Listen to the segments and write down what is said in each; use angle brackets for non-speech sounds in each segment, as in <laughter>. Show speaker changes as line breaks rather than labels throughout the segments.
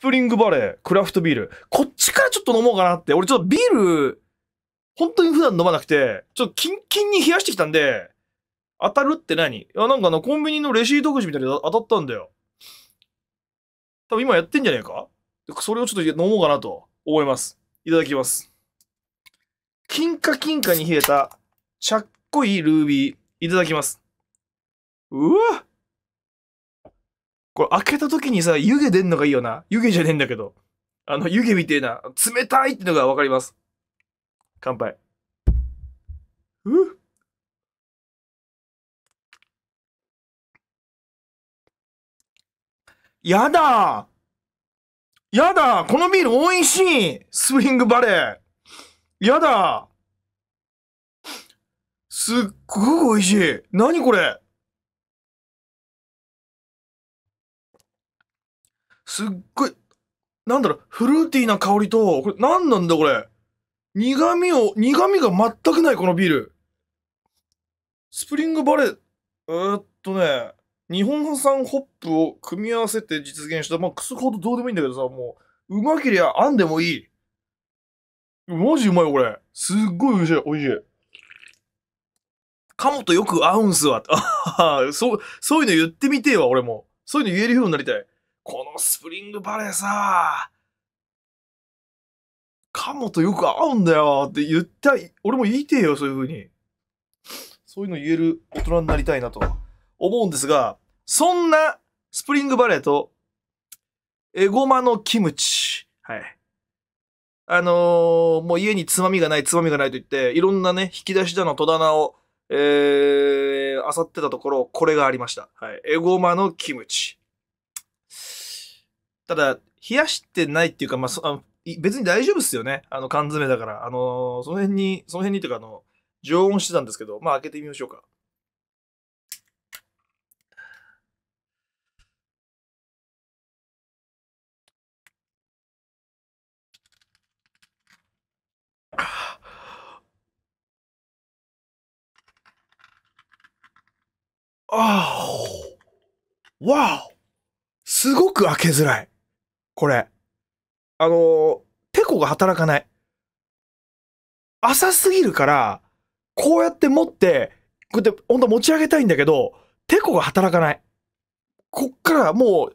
プリングバレー、クラフトビール。こっちからちょっと飲もうかなって。俺ちょっとビール、本当に普段飲まなくて、ちょっとキンキンに冷やしてきたんで、当たるって何いや、なんかあの、コンビニのレシートくじみたいに当たったんだよ。多分今やってんじゃねえかそれをちょっと飲もうかなと思います。いただきます。金貨金貨に冷えた、ちゃっこいルービー、いただきます。うわこれ開けた時にさ、湯気出んのがいいよな。湯気じゃねえんだけど。あの、湯気みてえな。冷たいってのがわかります。乾杯。うやだやだこのビール美味しいスプリングバレーやだすっごく美味しい何これすっごい、なんだろう、フルーティーな香りと、これ何なんだこれ。苦味を、苦味が全くないこのビール。スプリングバレー、えー、っとね、日本産ホップを組み合わせて実現した、まあ、くすほどどうでもいいんだけどさ、もう、うまけりゃあんでもいい。マジうまいよ、これ。すっごい美味しい、美味しい。もとよく合うんすわ。<laughs> そう、そういうの言ってみてえわ、俺も。そういうの言えるようになりたい。このスプリングバレーさ、カモとよく合うんだよって言った俺も言いてえよ、そういう風に。そういうの言える大人になりたいなと思うんですが、そんなスプリングバレーと、エゴマのキムチ。はい。あのー、もう家につまみがない、つまみがないと言って、いろんなね、引き出しでの戸棚を、えー、漁ってたところ、これがありました。はい。エゴマのキムチ。ただ、冷やしてないっていうか、まあ、あ別に大丈夫っすよね。あの、缶詰だから。あのー、その辺に、その辺にというか、あの、常温してたんですけど、まあ、開けてみましょうか。ああ、わあ、すごく開けづらい。これ。あの、てこが働かない。浅すぎるから、こうやって持って、こうやって本当持ち上げたいんだけど、てこが働かない。こっからも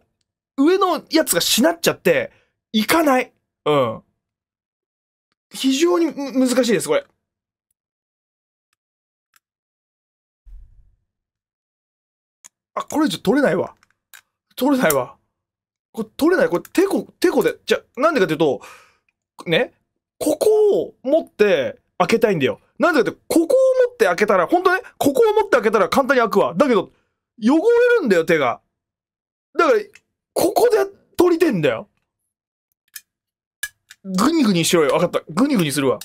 う、上のやつがしなっちゃって、いかない。うん。非常に難しいです、これ。あ、これじゃ取れないわ。取れないわ。これ取れないこれてこてこでじゃなんでかっていうとねここを持って開けたいんだよなんでかってここを持って開けたら本当ねここを持って開けたら簡単に開くわだけど汚れるんだよ手がだからここで取りてんだよグニグニしろよ分かったグニグニするわ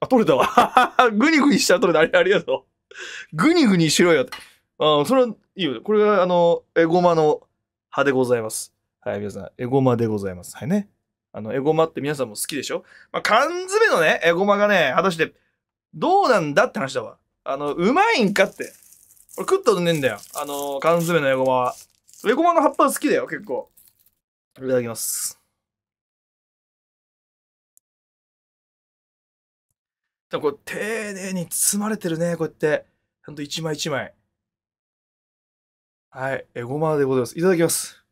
あ取れたわ <laughs> グニグニしたら取れたありがとうグニグニしろよあそれはいいよこれがあのエゴマの葉でございますはい、皆さん、エゴマでございます。はいね。あの、エゴマって皆さんも好きでしょまあ、缶詰のね、エゴマがね、果たして、どうなんだって話だわ。あの、うまいんかって。これ食ったことねえんだよ。あの、缶詰のエゴマは。エゴマの葉っぱ好きだよ、結構。いただきます。でもこれ、丁寧に包まれてるね、こうやって。ちゃんと一枚一枚。はい、エゴマでございます。いただきます。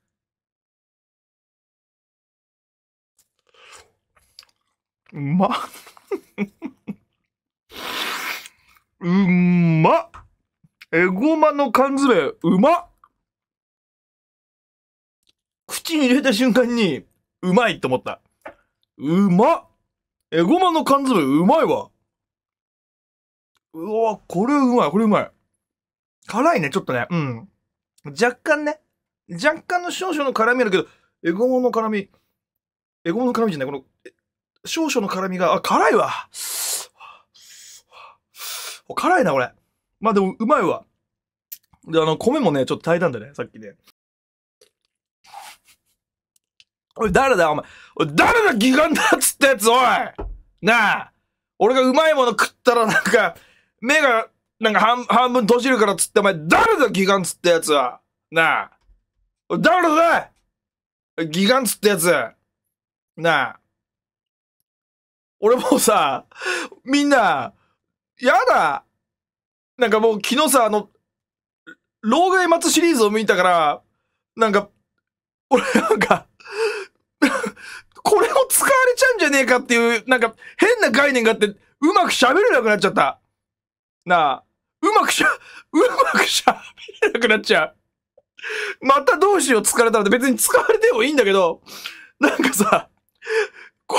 うまうまえごまの缶詰、うまっ口に入れた瞬間に、うまいと思った。うまっえごまの缶詰、うまいわ。うわ、これうまい、これうまい。辛いね、ちょっとね。うん。若干ね。若干の少々の辛みあるけど、えごまの辛み、えごまの辛みじゃない、この、え少々の辛みが、あ、辛いわ。辛いな、これ。まあでも、うまいわ。で、あの、米もね、ちょっと炊いたんだね、さっきね。おい、誰だ、お前。おい、誰だ、ギガンだっつったやつ、おいなあ、俺がうまいもの食ったら、なんか、目が、なんか半、半分閉じるからっつって、お前、誰だ、ギガンつったやつは。なあ、おい、誰だ、ギガンつったやつ。なあ、俺もうさ、みんな、やだなんかもう昨日さ、あの、老害松シリーズを見たから、なんか、俺なんかこれを使われちゃうんじゃねえかっていう、なんか変な概念があって、うまく喋れなくなっちゃった。なあ、うまくしゃ、うまくしゃべれなくなっちゃう。またどうしよう疲れたら別に使われてもいいんだけど、なんかさ、こ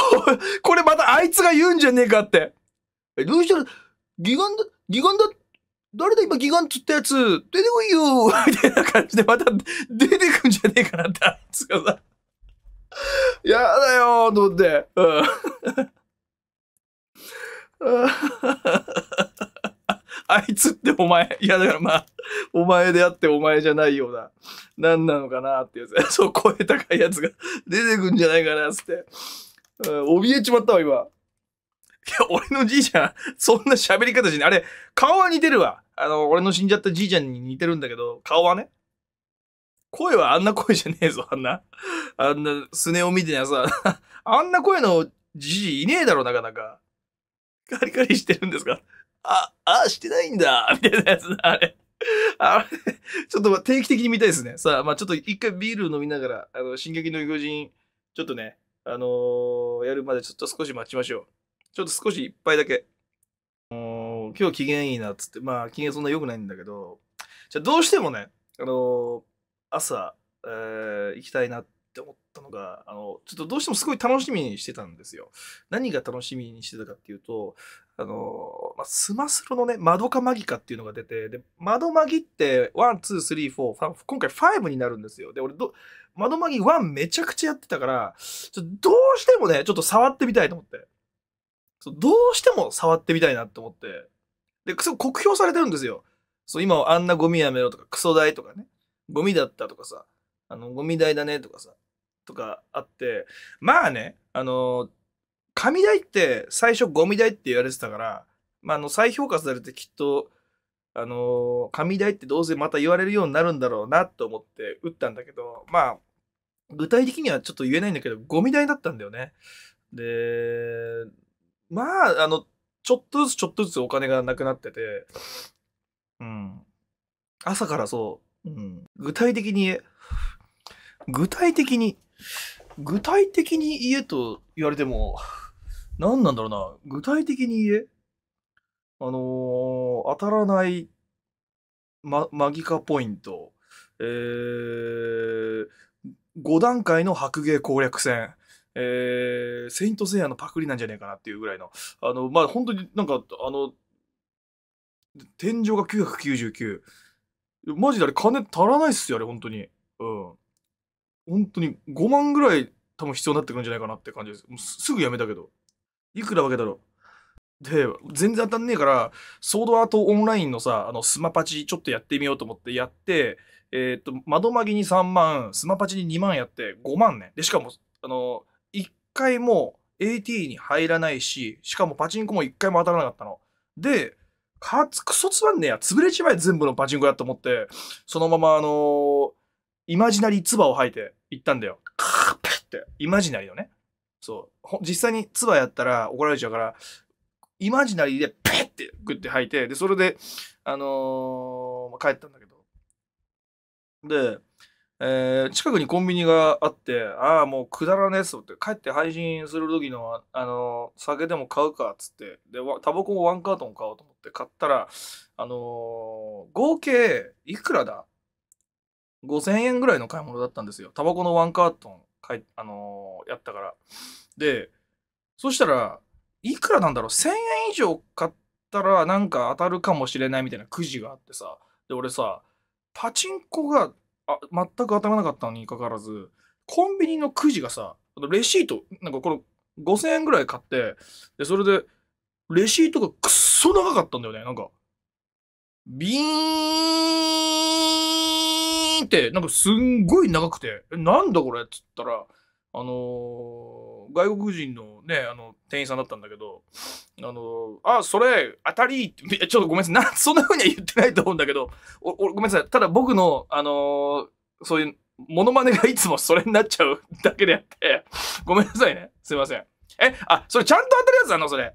これまたあいつが言うんじゃねえかって。え、どうしたら、ギガンだ、ギガンだ、誰だ今ギガンつったやつ、出てこいよ <laughs> みたいな感じでまた出てくんじゃねえかなってあいつがさ。<laughs> やだよと思って。うん。<laughs> あいつってお前、いやだからまあ、お前であってお前じゃないような、何なのかなってやつ。そう、声高いやつが出てくんじゃないかな、つって。怯えちまったわ、今。いや、俺のじいちゃん、そんな喋り方しない。あれ、顔は似てるわ。あの、俺の死んじゃったじいちゃんに似てるんだけど、顔はね。声はあんな声じゃねえぞ、あんな。あんな、スネを見てなさ、<laughs> あんな声のじじいいねえだろ、なかなか。カリカリしてるんですかあ、あ、してないんだ、みたいなやつな、あれ。あれ、ちょっと定期的に見たいですね。さあ、まあちょっと一回ビール飲みながら、あの、進撃の巨人、ちょっとね、あのやるまでちょっと少し待ちましょう。ちょっと少しいっぱいだけ。今日機嫌いいなっつって、まあ機嫌そんな良くないんだけど、じゃあどうしてもね、あの朝、えー、行きたいなって思ったのが、あの、ちょっとどうしてもすごい楽しみにしてたんですよ。何が楽しみにしてたかっていうと、あの、まあ、スマスロのね、窓かマギかっていうのが出て、で、窓マギって、ワン、ツー、スリー、フォー、今回ファイブになるんですよ。で、俺ど、窓マギ1めちゃくちゃやってたから、ちょどうしてもね、ちょっと触ってみたいと思って。そうどうしても触ってみたいなって思って。で、すご酷評されてるんですよ。そう、今はあんなゴミやめろとか、クソ台とかね。ゴミだったとかさ、あの、ゴミ台だねとかさ、とかあって、まあね、あの紙代って最初ゴミ代って言われてたから、まあ、あの再評価されてきっと、あのー、紙代ってどうせまた言われるようになるんだろうなと思って打ったんだけど、まあ、具体的にはちょっと言えないんだけど、ゴミ代だったんだよね。で、まあ、あの、ちょっとずつちょっとずつお金がなくなってて、うん。朝からそう、うん。具体的に、具体的に、具体的に言えと言われても、何なんだろうな、具体的に言え、あのー、当たらない、ま、マギカポイント、えー、5段階の白芸攻略戦、えー、セイント・セイヤのパクリなんじゃねえかなっていうぐらいの、あの、まあ、本当になんか、あの、天井が999。マジであれ金足らないっすよ、あれ、本当に。うん。本当に5万ぐらい多分必要になってくるんじゃないかなって感じです。すぐやめたけど。いくら分けたろで、全然当たんねえから、ソードアートオンラインのさ、あの、スマパチちょっとやってみようと思ってやって、えっ、ー、と、窓曲げに3万、スマパチに2万やって5万ね。で、しかも、あの、1回も AT に入らないし、しかもパチンコも1回も当たらなかったの。で、かつ、クソつまんねえや、潰れちまえ全部のパチンコやと思って、そのままあのー、イマジナリー唾を吐いて行ったんだよ。カーッって、イマジナリーのね。そう実際に唾やったら怒られちゃうからイマジナリーでペッてグッて吐いてでそれであのー、帰ったんだけどで、えー、近くにコンビニがあってああもうくだらねえっすって帰って配信する時のあのー、酒でも買うかっつってでタバコもワンカートン買おうと思って買ったらあのー、合計いくらだ5000円ぐらいの買い物だったんですよタバコのワンカートンかい、あのー、やったから。で、そしたら、いくらなんだろう、1000円以上買ったらなんか当たるかもしれないみたいなくじがあってさ、で、俺さ、パチンコがあ全く当たらなかったのにかかわらず、コンビニのくじがさ、レシート、なんかこの5000円ぐらい買って、で、それで、レシートがくっそ長かったんだよね、なんか。ビーンーンって、なんかすんごい長くて、なんだこれっつったら、あのー、外国人のね、あの、店員さんだったんだけど、あのー、あ、それ、当たりって、ちょっとごめんなさい。なそんな風には言ってないと思うんだけど、お、おごめんなさい。ただ僕の、あのー、そういう、モノマネがいつもそれになっちゃうだけであって、ごめんなさいね。すいません。え、あ、それちゃんと当たるやつなのそれ。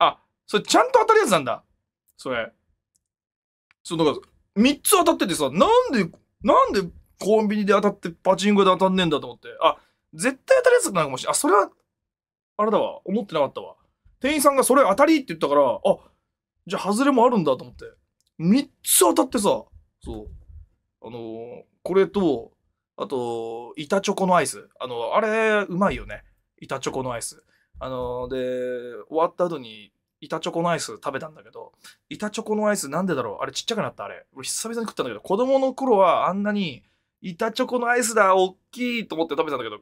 あ、それちゃんと当たるやつなんだ。それ。そう、だか3つ当たっててさ、なんでなんでコンビニで当たってパチンコで当たんねえんだと思って。あ、絶対当たりやすくなるかもしれん。あ、それは、あれだわ。思ってなかったわ。店員さんがそれ当たりって言ったから、あ、じゃあ外れもあるんだと思って。3つ当たってさ、そう。あのー、これと、あと、板チョコのアイス。あの、あれ、うまいよね。板チョコのアイス。あのー、で、終わった後に板チョコのアイス食べたんだけど、板チョコのアイスなんでだろうあれちっちゃくなったあれ。俺久々に食ったんだけど、子供の頃はあんなに、板チョコのアイスだ、おっきいと思って食べたんだけど、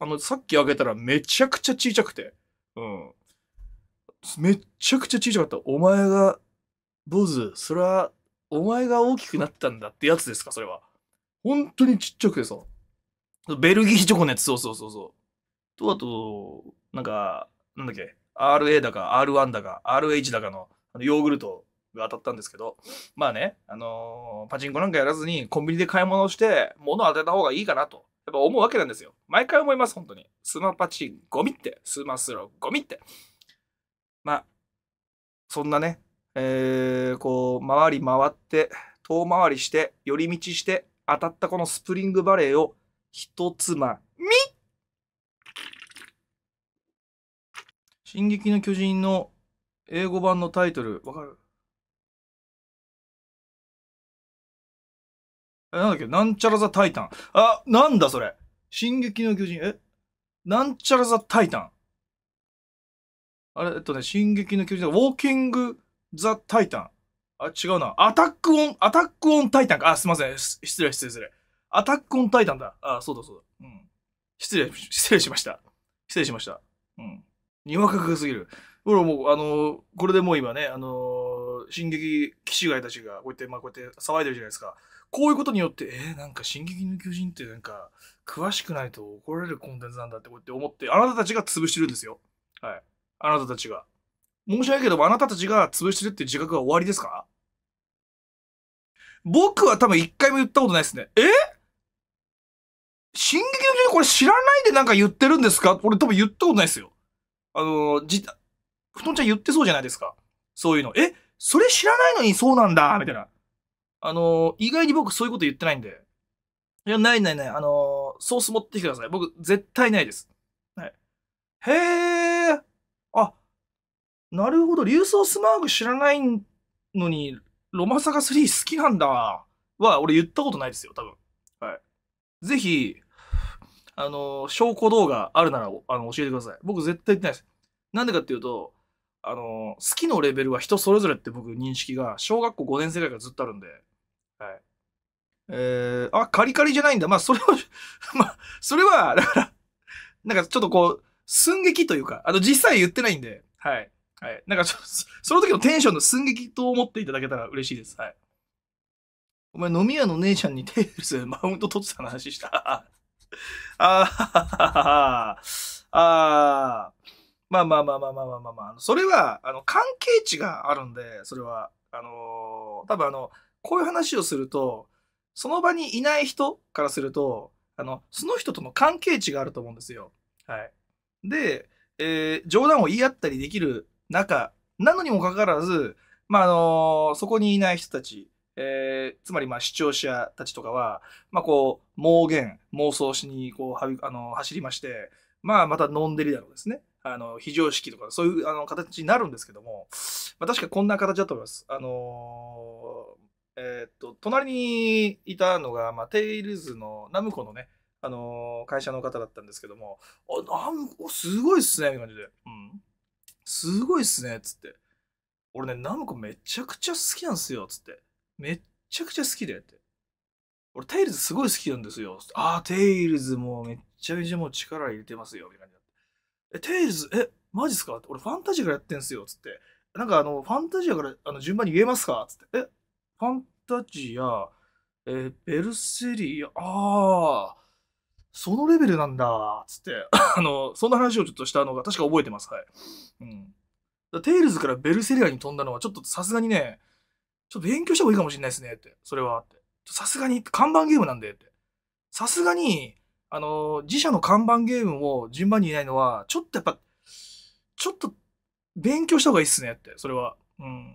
あの、さっき開けたらめちゃくちゃ小さくて。うん。めっちゃくちゃ小さかった。お前が、坊主、それは、お前が大きくなったんだってやつですか、それは。本当にちっちゃくてさ。ベルギーチョコのやつ、そうそうそうそう。と、あと、なんか、なんだっけ、RA だか R1 だか RH だかのヨーグルトが当たったんですけど、まあね、あのー、パチンコなんかやらずにコンビニで買い物をして、物を当てた方がいいかなと、やっぱ思うわけなんですよ。毎回思います、本当に。スマパチン、ゴミって、スマスロ、ゴミって。まあ、そんなね、えー、こう、回り回って、遠回りして、寄り道して、当たったこのスプリングバレーを、一つまみ、み進撃の巨人の英語版のタイトル、わかるえ、なんだっけなんちゃらザタイタン。あ、なんだそれ。進撃の巨人、えなんちゃらザタイタン。あれ、えっとね、進撃の巨人、ウォーキングザタイタン。あ、違うな。アタックオン、アタックオンタイタンか。あ、すいません。失礼、失礼、失礼。アタックオンタイタンだ。あ、そうだ、そうだ。うん。失礼、失礼しました。失礼しました。うん。にわかくすぎる。俺もう、あの、これでもう今ね、あの、進撃騎士街たちが、こうやって、まあ、こうやって騒いでるじゃないですか。こういうことによって、えー、なんか進撃の巨人ってなんか、詳しくないと怒られるコンテンツなんだってこうやって思って、あなたたちが潰してるんですよ。はい。あなたたちが。申し訳ないけど、あなたたちが潰してるって自覚は終わりですか僕は多分一回も言ったことないですね。え進撃の巨人これ知らないでなんか言ってるんですか俺多分言ったことないですよ。あの、じ、布団ちゃん言ってそうじゃないですか。そういうの。えそれ知らないのにそうなんだみたいな。あの、意外に僕そういうこと言ってないんで。いや、ないないない。あの、ソース持ってきてください。僕、絶対ないです。はい。へえ。あ、なるほど。流送スマーグ知らないのに、ロマサガ3好きなんだ。は、俺言ったことないですよ、多分。はい。ぜひ、あの、証拠動画あるならあの教えてください。僕絶対言ってないです。なんでかっていうと、あの、好きのレベルは人それぞれって僕認識が、小学校5年生ぐらいからずっとあるんで、はい。えー、あ、カリカリじゃないんだ。まあ、それは <laughs> まあ、それは、だから、なんかちょっとこう、寸劇というか、あの、実際言ってないんで、はい。はい。なんかその時のテンションの寸劇と思っていただけたら嬉しいです。はい。お前、飲み屋の姉ちゃんにテールスマウント取ってた話した。あ <laughs> あ、ああ、まあまあまあまあまあまあまあ、まあ、それは、あの、関係値があるんで、それは、あのー、多分あの、こういう話をすると、その場にいない人からすると、あの、その人との関係値があると思うんですよ。はい。で、えー、冗談を言い合ったりできる中、なのにもかかわらず、まあ、あのー、そこにいない人たち、えー、つまりまあ視聴者たちとかは、まあ、こう妄言妄想しにこうあの走りまして、まあ、また飲んでるだろうですねあの非常識とかそういうあの形になるんですけども、まあ、確かこんな形だと思います。あのー、えー、っと隣にいたのが、まあ、テイルズのナムコのねあのー、会社の方だったんですけども、あ、ナムコすごいっすね、みたいな感じで。うん。すごいっすね、つって。俺ね、ナムコめちゃくちゃ好きなんすよ、つって。めっちゃくちゃ好きだよって。俺、テイルズすごい好きなんですよ。ああ、テイルズもうめっちゃめちゃもう力入れてますよ、みたいなって。え、テイルズ、え、マジっすかって俺、ファンタジアからやってんすよ、つって。なんかあの、ファンタジアからあの順番に言えますかつって。え、ファンタジア、えベルセリア、ああ、そのレベルなんだ、つって。<laughs> あの、そんな話をちょっとしたのが確か覚えてます。はい。うん。テイルズからベルセリアに飛んだのはちょっとさすがにね、ちょっと勉強した方がいいかもしれないですねって、それはって。さすがに、看板ゲームなんでって。さすがに、あの、自社の看板ゲームを順番にいないのは、ちょっとやっぱ、ちょっと勉強した方がいいっすねって、それは。うん。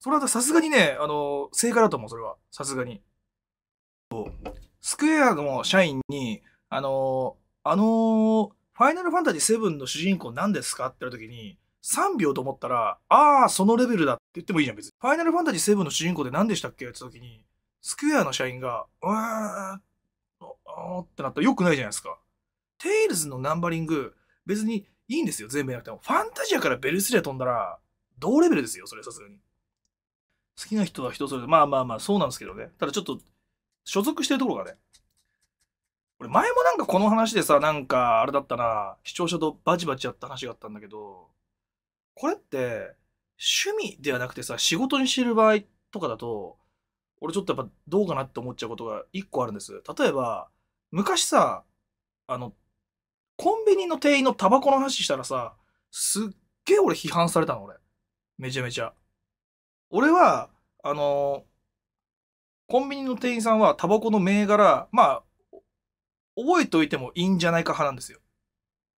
それはさすがにね、あの、正解だと思う、それは。さすがに。スクエアの社員に、あの、あの、ファイナルファンタジー7の主人公何ですかって言った時に、3秒と思ったら、ああ、そのレベルだって言ってもいいじゃん、別に。ファイナルファンタジー7の主人公で何でしたっけやってた時に、スクエアの社員が、うーん、おーってなったら良くないじゃないですか。テイルズのナンバリング、別にいいんですよ、全部やなくても。ファンタジアからベルスリア飛んだら、同レベルですよ、それさすがに。好きな人は人それぞれ、まあまあまあ、そうなんですけどね。ただちょっと、所属してるところがね、俺前もなんかこの話でさ、なんかあれだったな、視聴者とバチバチやった話があったんだけど、これって趣味ではなくてさ仕事にしてる場合とかだと俺ちょっとやっぱどうかなって思っちゃうことが一個あるんです例えば昔さあのコンビニの店員のタバコの話したらさすっげえ俺批判されたの俺めちゃめちゃ俺はあのコンビニの店員さんはタバコの銘柄まあ覚えておいてもいいんじゃないか派なんですよ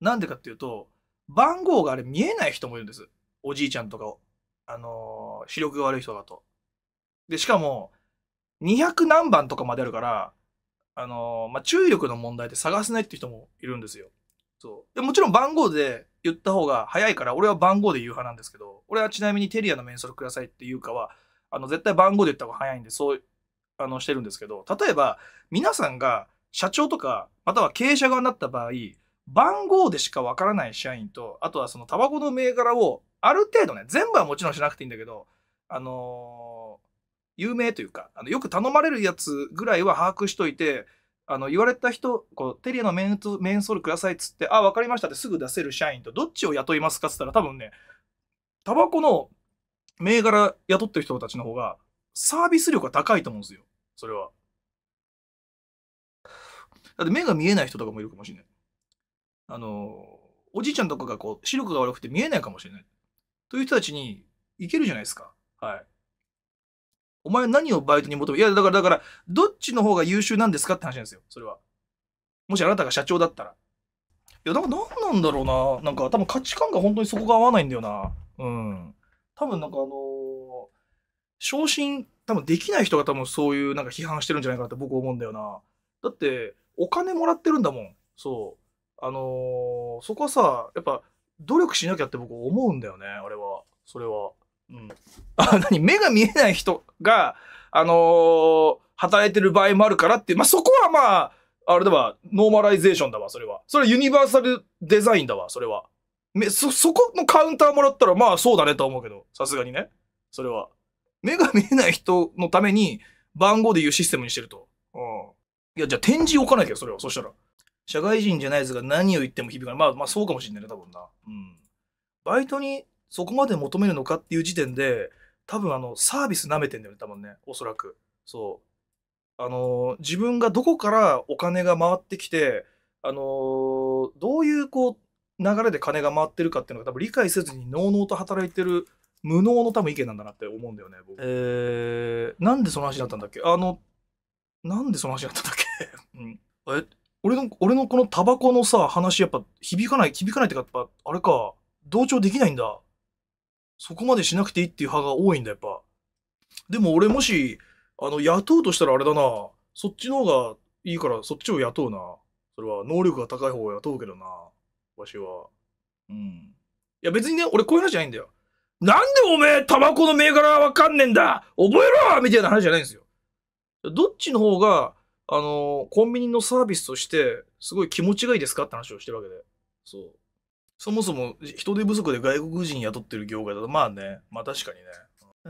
なんでかっていうと番号があれ見えない人もいるんです。おじいちゃんとかを。あのー、視力が悪い人だと。で、しかも、200何番とかまであるから、あのー、まあ、注意力の問題で探せないって人もいるんですよ。そう。で、もちろん番号で言った方が早いから、俺は番号で言う派なんですけど、俺はちなみにテリアのメンソルくださいっていうかは、あの、絶対番号で言った方が早いんで、そう、あの、してるんですけど、例えば、皆さんが社長とか、または経営者側になった場合、番号でしかわからない社員と、あとはそのタバコの銘柄を、ある程度ね、全部はもちろんしなくていいんだけど、あのー、有名というか、あのよく頼まれるやつぐらいは把握しといて、あの、言われた人、こう、テリアのメンメンソールくださいっつって、あ、わかりましたってすぐ出せる社員と、どっちを雇いますかっつったら、多分ね、タバコの銘柄雇ってる人たちの方が、サービス力が高いと思うんですよ。それは。だって目が見えない人とかもいるかもしれない。あの、おじいちゃんとかがこう、視力が悪くて見えないかもしれない。という人たちに、行けるじゃないですか。はい。お前何をバイトに求め、いや、だから、だから、どっちの方が優秀なんですかって話なんですよ、それは。もしあなたが社長だったら。いや、なんか何なんだろうな。なんか多分価値観が本当にそこが合わないんだよな。うん。多分なんかあのー、昇進、多分できない人が多分そういうなんか批判してるんじゃないかなって僕思うんだよな。だって、お金もらってるんだもん。そう。あのー、そこはさ、やっぱ努力しなきゃって僕思うんだよね、あれは。それは。うん。<laughs> あ、何目が見えない人が、あのー、働いてる場合もあるからって、まあ、そこはまあ、あれだわ、ノーマライゼーションだわ、それは。それはユニバーサルデザインだわ、それは。め、そ、そこのカウンターもらったら、まあそうだねと思うけど、さすがにね。それは。目が見えない人のために、番号で言うシステムにしてると。うん。いや、じゃあ展示置かなきゃ、それは。そしたら。社会人じゃないですが何を言っても響かない。まあ、まあ、そうかもしれないね、多分な。うん。バイトにそこまで求めるのかっていう時点で、多分あの、サービス舐めてんだよね、多分ね。おそらく。そう。あの自分がどこからお金が回ってきて、あのどういうこう、流れで金が回ってるかっていうのが多分理解せずにのうのうと働いてる無能の多分意見なんだなって思うんだよね、僕。えー、なんでその話だったんだっけあの、なんでその話だったんだっけ <laughs> うん。え俺の、俺のこのタバコのさ、話やっぱ響かない、響かないってか、やっぱ、あれか、同調できないんだ。そこまでしなくていいっていう派が多いんだ、やっぱ。でも俺もし、あの、雇うとしたらあれだな。そっちの方がいいから、そっちを雇うな。それは、能力が高い方を雇うけどな。わしは。うん。いや別にね、俺こういう話じゃないんだよ。なんでおめえ、タバコの銘柄わかんねえんだ覚えろみたいな話じゃないんですよ。どっちの方が、あの、コンビニのサービスとして、すごい気持ちがいいですかって話をしてるわけで。そう。そもそも人手不足で外国人雇ってる業界だと、まあね、まあ確かにね。え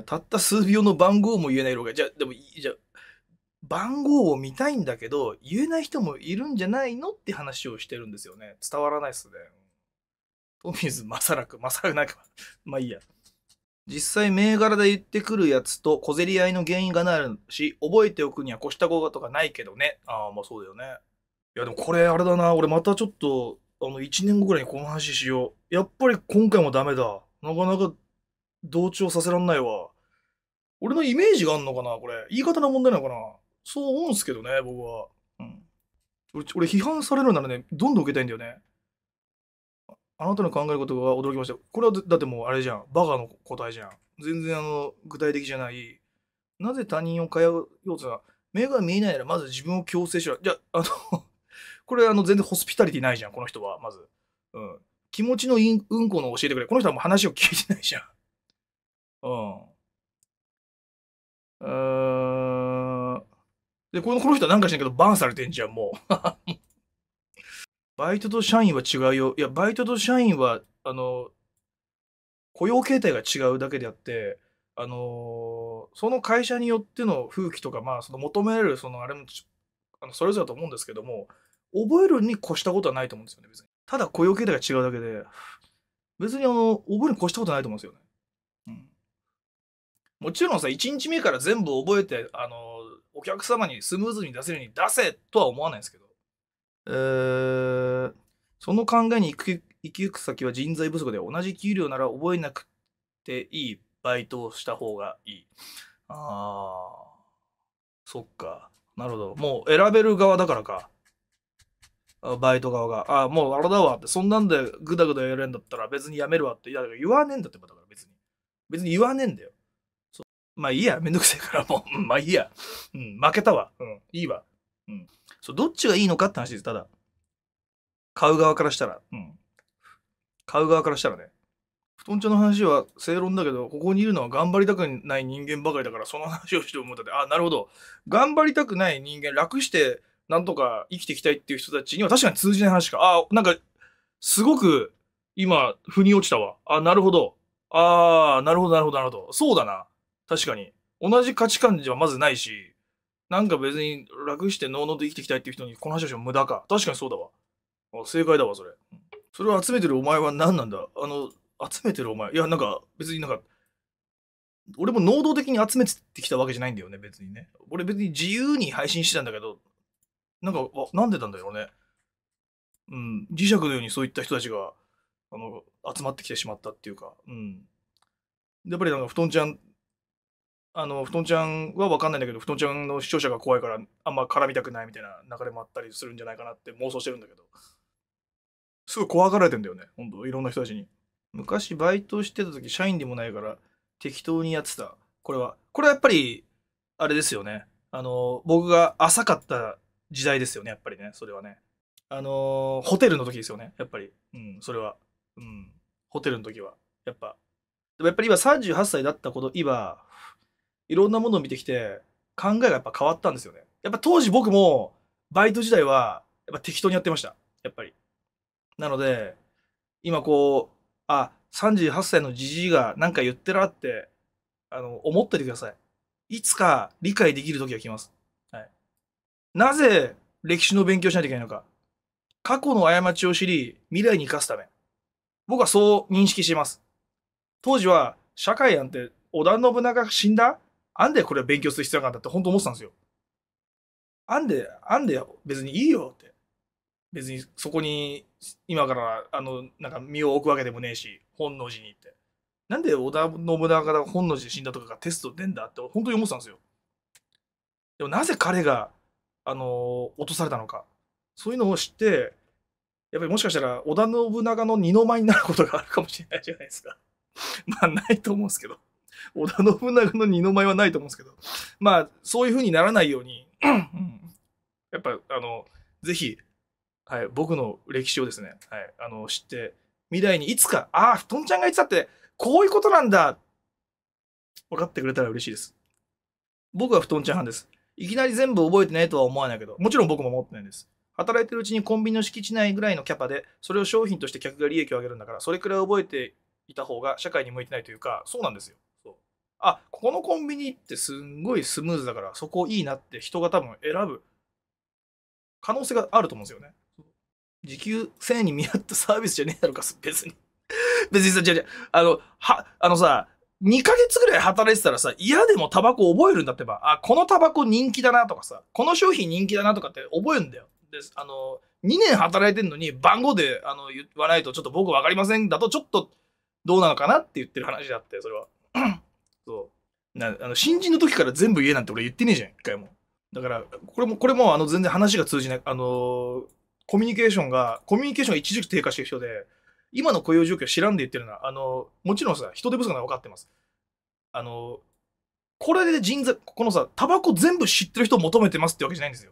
ー、たった数秒の番号も言えない色が、じゃあ、でも、じゃあ、番号を見たいんだけど、言えない人もいるんじゃないのって話をしてるんですよね。伝わらないっすね。トミーまさらく、まさらくなんか、まあいいや。実際銘柄で言ってくるやつと小競り合いの原因がなるし、覚えておくには越したことがないけどね。ああ、まあそうだよね。いやでもこれあれだな。俺またちょっと、あの、1年後ぐらいにこの話しよう。やっぱり今回もダメだ。なかなか同調させらんないわ。俺のイメージがあんのかなこれ。言い方の問題なのかなそう思うんすけどね、僕は。うん。俺、俺批判されるならね、どんどん受けたいんだよね。あなたの考えることが驚きました。これはだってもうあれじゃん。バカの答えじゃん。全然あの具体的じゃない。なぜ他人を通うようとは、目が見えないならまず自分を強制しろ。じゃあ、あの <laughs> これあの全然ホスピタリティないじゃん、この人は、まず。うん。気持ちのいんうんこの教えてくれ。この人はもう話を聞いてないじゃん。うん。うん。で、このこの人はなんかしないけど、バンされてんじゃん、もう。<laughs> バイトと社員は違うよ。いや、バイトと社員は、あの、雇用形態が違うだけであって、あのー、その会社によっての風紀とか、まあ、その求められる、そのあれも、あのそれぞれだと思うんですけども、覚えるに越したことはないと思うんですよね、別に。ただ雇用形態が違うだけで、別にあの、覚えるに越したことないと思うんですよね。うん。もちろんさ、1日目から全部覚えて、あの、お客様にスムーズに出せるように出せとは思わないんですけど、えその考えに行き行く先は人材不足で同じ給料なら覚えなくていいバイトをした方がいい。ああ、そっか。なるほど。もう選べる側だからか。バイト側が。ああ、もうあれだわって。そんなんでぐだぐだやれんだったら別に辞めるわって。いや、言わねえんだって、だから別に。別に言わねえんだよ。まあいいや、めんどくせえからもう、まあいいや。うん、負けたわ。うん、いいわ。うん。そうどっちがいいのかって話です、ただ。買う側からしたら。うん。買う側からしたらね。布団茶の話は正論だけど、ここにいるのは頑張りたくない人間ばかりだから、その話をして思ったって、あ、なるほど。頑張りたくない人間、楽して、なんとか生きていきたいっていう人たちには確かに通じない話か。あ、なんか、すごく、今、腑に落ちたわ。あ、なるほど。あー、なるほど、なるほど、なるほど。そうだな。確かに。同じ価値観じゃまずないし、なんか別に楽してのうのうと生きていきたいっていう人にこの話は無駄か。確かにそうだわ。正解だわ、それ。それを集めてるお前は何なんだあの、集めてるお前。いや、なんか別になんか、俺も能動的に集めてきたわけじゃないんだよね、別にね。俺別に自由に配信してたんだけど、なんか、なんでなんだろうね。うん、磁石のようにそういった人たちが、あの、集まってきてしまったっていうか、うん。やっぱりなんか、布団ちゃんあの、布団ちゃんは分かんないんだけど、布団ちゃんの視聴者が怖いから、あんま絡みたくないみたいな流れもあったりするんじゃないかなって妄想してるんだけど、すごい怖がられてんだよね、ほんと、いろんな人たちに。昔、バイトしてた時、社員でもないから、適当にやってた。これは、これはやっぱり、あれですよね。あの、僕が浅かった時代ですよね、やっぱりね、それはね。あの、ホテルの時ですよね、やっぱり。うん、それは。うん、ホテルの時は。やっぱ。でもやっぱり今38歳だったこと、今、いろんなものを見てきて、考えがやっぱ変わったんですよね。やっぱ当時僕も、バイト時代は、やっぱ適当にやってました。やっぱり。なので、今こう、あ、38歳のじじいが何か言ってらって、あの、思っててください。いつか理解できる時が来ます。はい。なぜ歴史の勉強しないといけないのか。過去の過ちを知り、未来に生かすため。僕はそう認識しています。当時は、社会なんて、織田信長が死んだなんでこれは勉強する必要があったって本当思ってたんですよ。なんで、なんで別にいいよって。別にそこに今からあのなんか身を置くわけでもねえし本能寺に行ってなんで織田信長が本能寺で死んだとかがテスト出んだって本当に思ってたんですよでもなぜ彼があの落とされたのかそういうのを知ってやっぱりもしかしたら織田信長の二の舞になることがあるかもしれないじゃないですか <laughs> まあないと思うんですけど織田信長の二の舞はないと思うんですけど、まあ、そういう風にならないように、やっぱ、あの、ぜひ、はい、僕の歴史をですね、はい、あの、知って、未来にいつか、ああ、布団ちゃんが言ってたって、こういうことなんだ分かってくれたら嬉しいです。僕は布団ちゃん派です。いきなり全部覚えてないとは思わないけど、もちろん僕も持ってないんです。働いてるうちにコンビニの敷地内ぐらいのキャパで、それを商品として客が利益を上げるんだから、それくらい覚えていた方が社会に向いてないというか、そうなんですよ。あ、ここのコンビニってすんごいスムーズだから、そこいいなって人が多分選ぶ可能性があると思うんですよね。時給1000円に見合ったサービスじゃねえだろうか、別に。<laughs> 別にさ、違う違う。あの、は、あのさ、2ヶ月ぐらい働いてたらさ、嫌でもタバコ覚えるんだってば、あ、このタバコ人気だなとかさ、この商品人気だなとかって覚えるんだよ。で、あの、2年働いてんのに番号であの言わないとちょっと僕分かりませんだとちょっとどうなのかなって言ってる話であって、それは。と、なあの新人の時から全部言えなんて俺言ってねえじゃん、一回も。だから、これも、これも、あの、全然話が通じない、あのー、コミュニケーションが、コミュニケーションが一時期低下してる人で、今の雇用状況知らんで言ってるのは、あのー、もちろんさ、人手不足なの分かってます。あのー、これで人材、このさ、タバコ全部知ってる人を求めてますってわけじゃないんですよ。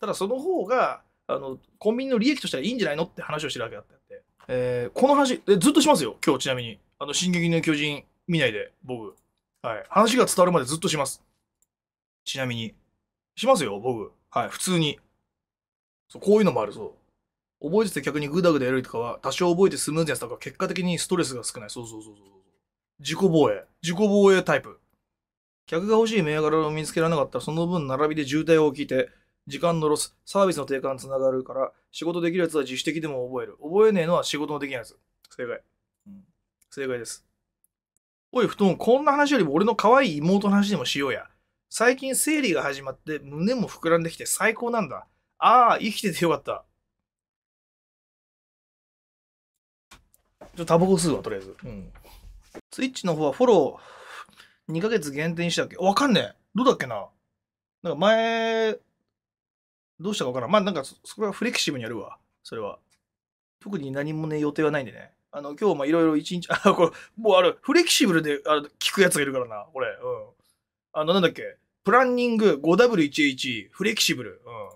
ただ、その方が、あの、コンビニの利益としてはいいんじゃないのって話をしてるわけだったて。えー、この話、えずっとしますよ、今日ちなみに。あの、進撃の巨人見ないで、僕。はい。話が伝わるまでずっとします。ちなみに。しますよ、僕。はい、普通に。そう、こういうのもあるそう。覚えてて逆にグダグダやるとかは、多少覚えてスムーズにやったか結果的にストレスが少ない。そうそうそうそう。自己防衛。自己防衛タイプ。客が欲しい銘柄を見つけられなかったら、その分並びで渋滞を聞いて、時間のロス、サービスの低下につながるから、仕事できるやつは自主的でも覚える。覚えねえのは仕事のできないやつ。正解。うん、正解です。おい、布団、こんな話よりも俺の可愛い妹の話でもしようや。最近生理が始まって胸も膨らんできて最高なんだ。ああ、生きててよかった。ちょ、タバコ吸うわ、とりあえず。うん。ツイッチの方はフォロー2ヶ月限定にしたっけわかんねえ。どうだっけななんか前、どうしたかわからん。まあなんかそ、そこはフレキシブルにやるわ。それは。特に何もね、予定はないんでね。あの、今日もいろいろ一日、<laughs> あ、これ、もうあれ、フレキシブルで、あの、聞くやつがいるからな、これ。うん。あの、なんだっけ。プランニング 5W1H、フレキシブル。うん。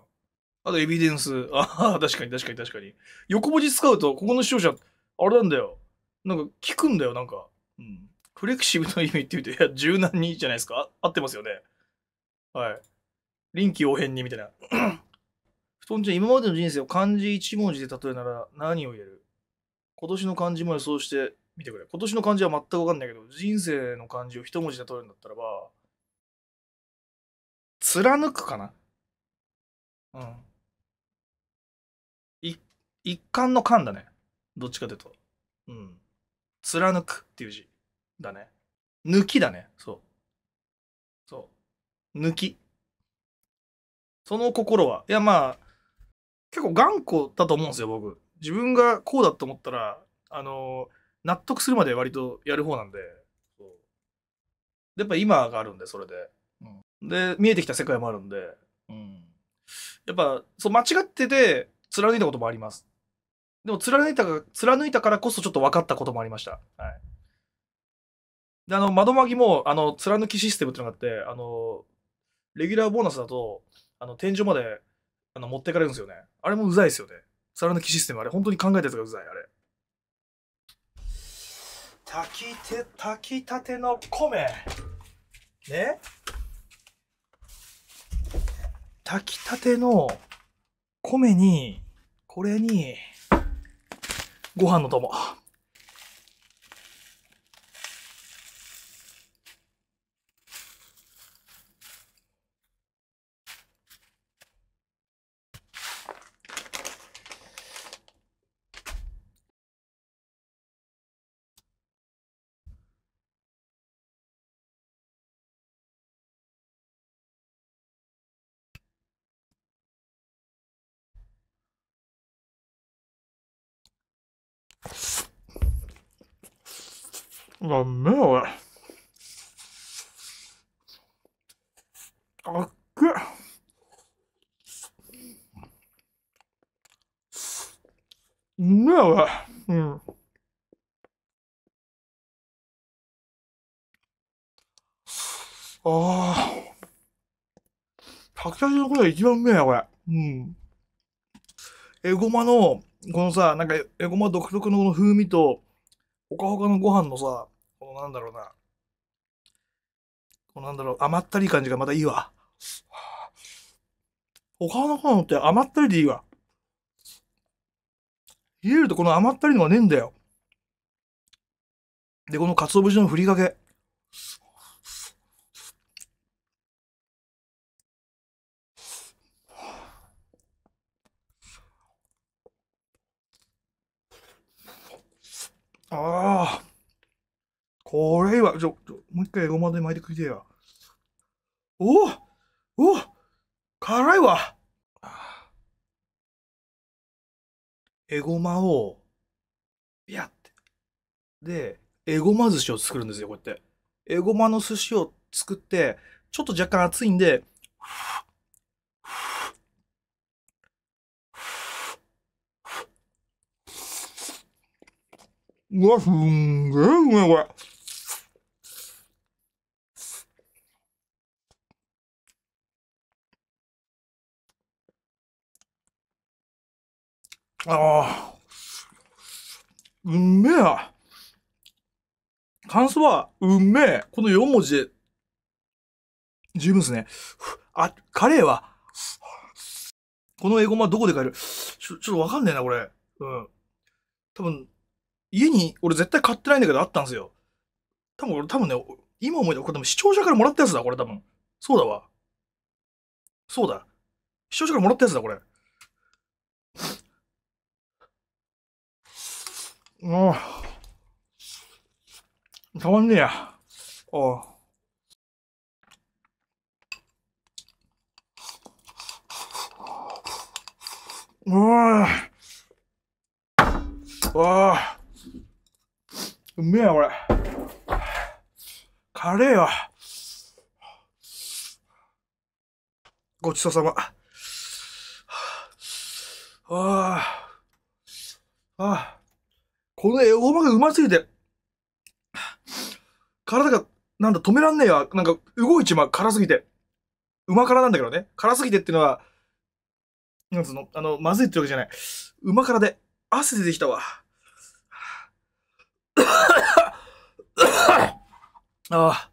あと、エビデンス。ああ、確かに確かに確かに。横文字使うと、ここの視聴者、あれなんだよ。なんか、聞くんだよ、なんか。うん。フレキシブルの意味って言うと、いや、柔軟にじゃないですか。合ってますよね。はい。臨機応変に、みたいな。<clears throat> 布団ちゃん、今までの人生を漢字一文字で例えなら、何を言える今年の漢字も予想してみてくれ。今年の漢字は全く分かんないけど、人生の漢字を一文字で取るんだったらば、貫くかなうん。い一貫の貫だね。どっちかというと。うん。貫くっていう字だね。抜きだね。そう。そう。抜き。その心は。いや、まあ、結構頑固だと思うんですよ、僕。自分がこうだと思ったら、あの、納得するまで割とやる方なんで、そうやっぱ今があるんで、それで。うん、で、見えてきた世界もあるんで、うん、やっぱ、そう、間違ってて、貫いたこともあります。でも貫いたか、貫いたからこそちょっと分かったこともありました。はい。で、あの、窓まぎも、あの、貫きシステムってのがあって、あの、レギュラーボーナスだと、あの、天井まで、あの、持ってかれるんですよね。あれもうざいですよね。皿抜きシステム、あれ、本当に考えたやつがうざい、あれ。炊きて、炊きたての米。ね炊きたての米に、これに、ご飯の友。ダメだ、俺。あっくうめえ、俺。うん。ああ。炊きたてのこれ一番うめえな、これ。うん。エゴマの、このさ、なんか、エゴマ独特のこの風味と、ほかほかのご飯のさ、このなんだろうな、このなんだろう、甘ったり感じがまたいいわ。ほかのご飯って甘ったりでいいわ。入れるとこの甘ったりのがねえんだよ。で、この鰹節のふりかけ。ああ。これは、ちょ、ちょもう一回エゴマで巻いてくれてや。おお辛いわエゴマを、ビャって。で、エゴマ寿司を作るんですよ、こうやって。エゴマの寿司を作って、ちょっと若干熱いんで、うわ、すんげえうめえ、これ。ああ。うめえ感想は、うめえ。この4文字で、十分ですね。あ、カレーは、この英語マどこで買えるちょ、ちょっとわかんねえな、これ。うん。多分、家に俺絶対買ってないんだけどあったんですよ。多分俺多分ね、今思い出これ多分視聴者からもらったやつだ、これ多分。そうだわ。そうだ。視聴者からもらったやつだ、これ。ああ。たまんねえや。ああ。うわあ。わあ。うめえな、これ。カレーよ。ごちそうさま。はあ。ああ。このエゴマがうますぎて、体が、なんだ、止めらんねえわ。なんか、動いちまう。辛すぎて。うま辛なんだけどね。辛すぎてってのは、なんつうのあの、まずいってわけじゃない。うま辛で、汗出てきたわ。ああ。